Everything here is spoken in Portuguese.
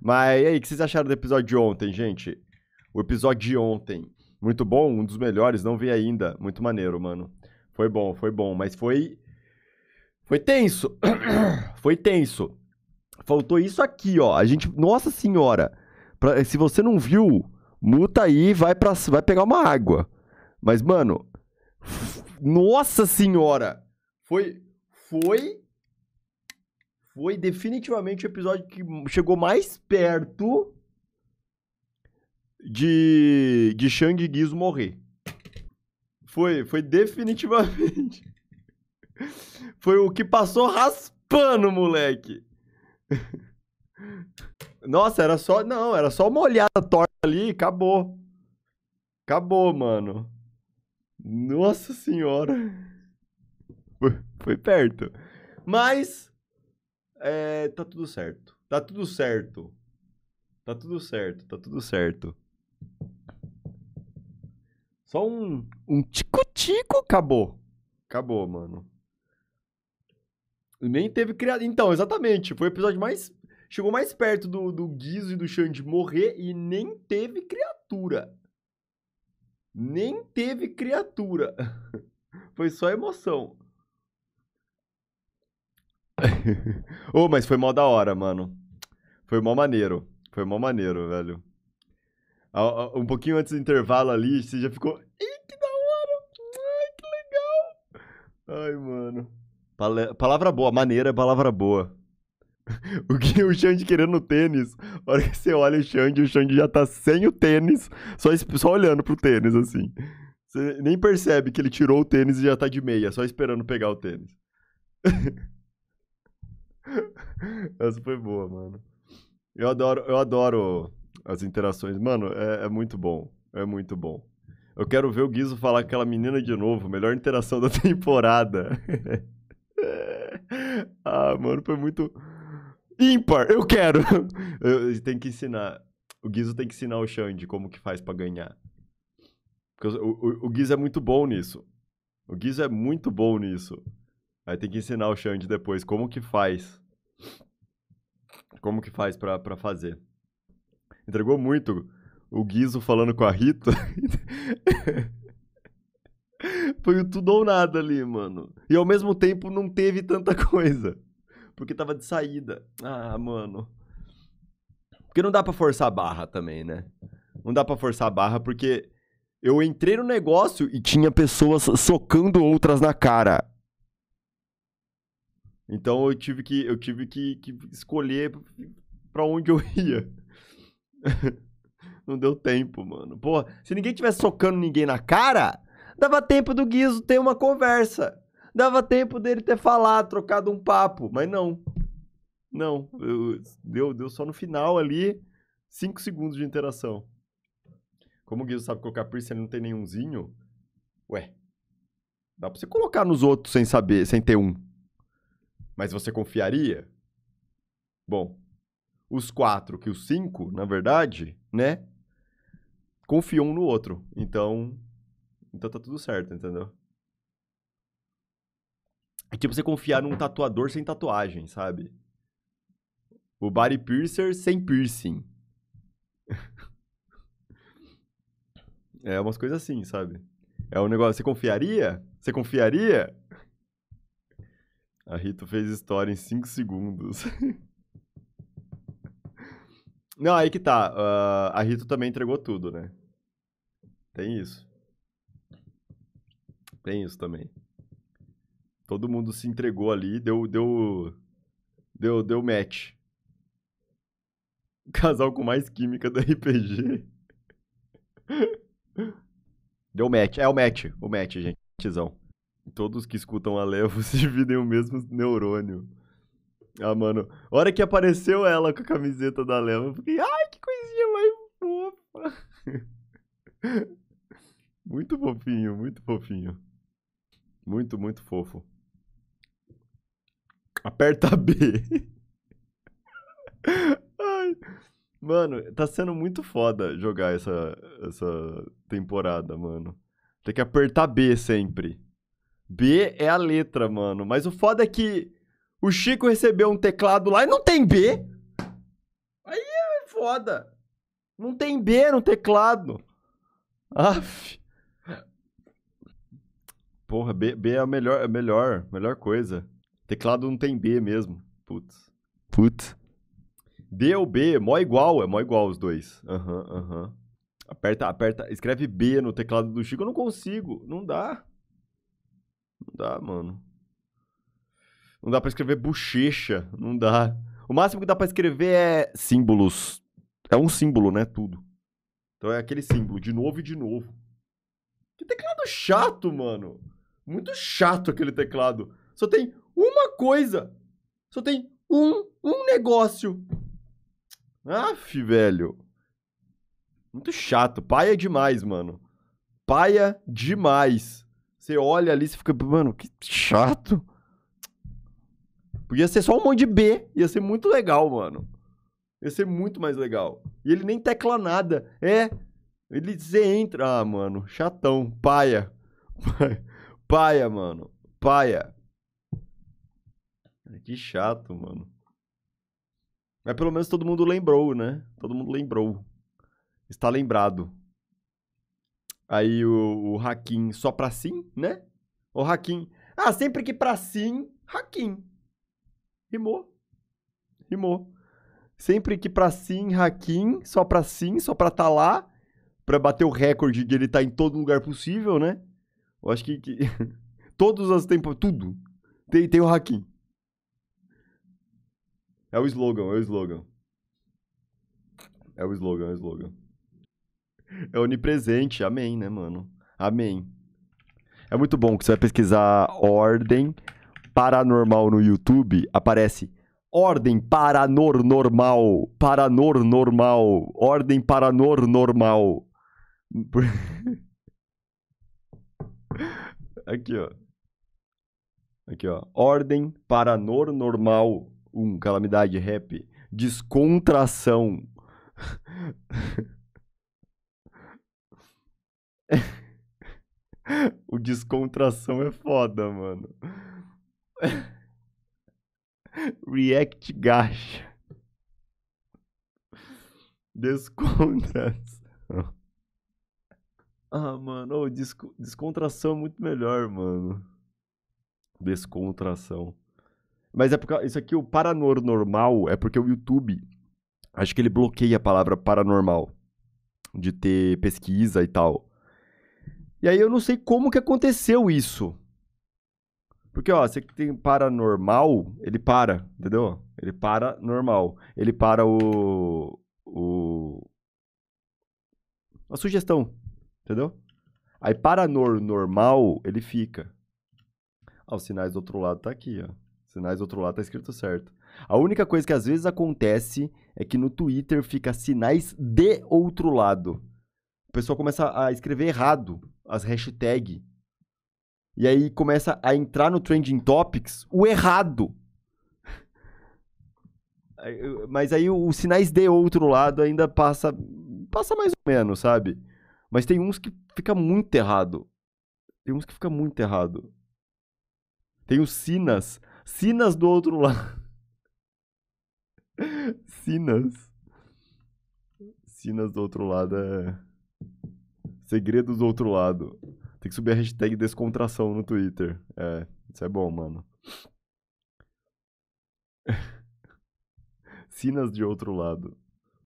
Mas e aí, o que vocês acharam do episódio de ontem, gente? O episódio de ontem. Muito bom, um dos melhores, não vi ainda. Muito maneiro, mano. Foi bom, foi bom, mas foi. Foi tenso. foi tenso. Faltou isso aqui, ó. A gente. Nossa senhora! Pra... Se você não viu, muta aí vai pra... vai pegar uma água. Mas, mano. Nossa senhora! Foi. Foi foi definitivamente o episódio que chegou mais perto de, de Shang Giz morrer. Foi, foi definitivamente. Foi o que passou raspando, moleque. Nossa, era só. Não, era só uma olhada torta ali e acabou. Acabou, mano. Nossa senhora. Foi, foi perto. Mas é, tá tudo certo. Tá tudo certo. Tá tudo certo, tá tudo certo. Só um, um tico-tico, acabou. Acabou, mano. Nem teve criado. Então, exatamente. Foi o episódio mais. Chegou mais perto do, do Guizo e do Xande morrer e nem teve criatura. Nem teve criatura. Foi só emoção. Ô, oh, mas foi mó da hora, mano. Foi mó maneiro. Foi mó maneiro, velho. Um pouquinho antes do intervalo ali, você já ficou. Ih, que da hora! Ai, que legal! Ai, mano. Palavra boa, maneira é palavra boa. O que o Xande querendo tênis, a hora que você olha o Xande, o Xande já tá sem o tênis, só, só olhando pro tênis, assim. Você nem percebe que ele tirou o tênis e já tá de meia, só esperando pegar o tênis. Essa foi boa, mano. Eu adoro, eu adoro as interações. Mano, é, é muito bom. É muito bom. Eu quero ver o Guizo falar com aquela menina de novo. Melhor interação da temporada. ah, mano, foi muito. Ímpar, eu quero! Eu, tem que ensinar. O Guizo tem que ensinar o Xande como que faz para ganhar. Porque o, o, o Guizo é muito bom nisso. O Guizo é muito bom nisso. Aí tem que ensinar o Xande depois como que faz como que faz para fazer? Entregou muito o Guizo falando com a Rita. Foi o tudo ou nada ali, mano. E ao mesmo tempo não teve tanta coisa. Porque tava de saída. Ah, mano. Porque não dá para forçar a barra também, né? Não dá para forçar a barra porque eu entrei no negócio e tinha pessoas socando outras na cara. Então eu tive que, eu tive que, que escolher para onde eu ia. Não deu tempo, mano. Pô, se ninguém tivesse socando ninguém na cara, dava tempo do Guizo ter uma conversa. Dava tempo dele ter falado, trocado um papo. Mas não. Não. Eu, deu, deu só no final ali cinco segundos de interação. Como o Guizo sabe colocar piercing, ele não tem nenhumzinho. Ué. Dá pra você colocar nos outros sem saber, sem ter um. Mas você confiaria? Bom, os quatro, que os cinco, na verdade, né? Confiam um no outro. Então. Então tá tudo certo, entendeu? É tipo você confiar num tatuador sem tatuagem, sabe? O body piercer sem piercing. é umas coisas assim, sabe? É um negócio. Você confiaria? Você confiaria? A Rito fez história em 5 segundos. Não, aí que tá. Uh, a Rito também entregou tudo, né? Tem isso. Tem isso também. Todo mundo se entregou ali, deu. Deu. Deu, deu match. casal com mais química do RPG. deu match. É o match. O match, gente. Tizão. Todos que escutam a se dividem o mesmo neurônio. Ah, mano. A hora que apareceu ela com a camiseta da Levo. eu fiquei, ai, que coisinha mais fofa. muito fofinho, muito fofinho. Muito, muito fofo. Aperta B. ai. Mano, tá sendo muito foda jogar essa, essa temporada, mano. Tem que apertar B sempre. B é a letra, mano. Mas o foda é que o Chico recebeu um teclado lá e não tem B. Aí é foda. Não tem B no teclado. Aff. Porra, B, B é a melhor, a é melhor, melhor coisa. Teclado não tem B mesmo. Putz. Putz. D ou B, mó igual, é mó igual os dois. Aham, uhum, aham. Uhum. Aperta, aperta, escreve B no teclado do Chico, eu não consigo, não dá. Não dá, mano. Não dá pra escrever bochecha. Não dá. O máximo que dá pra escrever é símbolos. É um símbolo, né? Tudo. Então é aquele símbolo, de novo e de novo. Que teclado chato, mano. Muito chato aquele teclado. Só tem uma coisa. Só tem um, um negócio. Aff, velho. Muito chato. Paia demais, mano. Paia demais. Você olha ali e fica, mano, que chato. Podia ser só um monte de B, ia ser muito legal, mano. Ia ser muito mais legal. E ele nem tecla nada. É. Ele dizer entra. Ah, mano, chatão. Paia. Paia, mano. Paia. Que chato, mano. Mas pelo menos todo mundo lembrou, né? Todo mundo lembrou. Está lembrado. Aí o, o Hakim só pra sim, né? O Hakim. Ah, sempre que pra sim, Hakim. Rimou. Rimou. Sempre que pra sim, Hakim, só pra sim, só pra tá lá. Pra bater o recorde de ele estar tá em todo lugar possível, né? Eu acho que. que... Todos os tempos. Tudo. Tem, tem o Hakim. É o slogan, é o slogan. É o slogan, é o slogan é onipresente. Amém, né, mano? Amém. É muito bom que você vai pesquisar ordem paranormal no YouTube, aparece ordem paranormal, paranormal, ordem paranormal. Aqui, ó. Aqui, ó. Ordem paranormal 1, um, calamidade rap, descontração. O descontração é foda, mano. React gacha. Descontração. Ah, mano, oh, descontração é muito melhor, mano. Descontração. Mas é porque isso aqui, o paranormal, é porque o YouTube, acho que ele bloqueia a palavra paranormal de ter pesquisa e tal. E aí eu não sei como que aconteceu isso. Porque, ó, você que tem paranormal, ele para, entendeu? Ele para normal. Ele para o. o a sugestão, entendeu? Aí paranormal ele fica. Ó, ah, os sinais do outro lado tá aqui, ó. Os sinais do outro lado tá escrito certo. A única coisa que às vezes acontece é que no Twitter fica sinais de outro lado. O pessoal começa a escrever errado as hashtags. E aí começa a entrar no Trending Topics o errado. Mas aí os sinais de outro lado ainda passa, passa mais ou menos, sabe? Mas tem uns que fica muito errado. Tem uns que fica muito errado. Tem os sinas. Sinas do outro lado. sinas. Sinas do outro lado é... Segredos do outro lado. Tem que subir a hashtag descontração no Twitter. É, isso é bom, mano. Sinas de outro lado.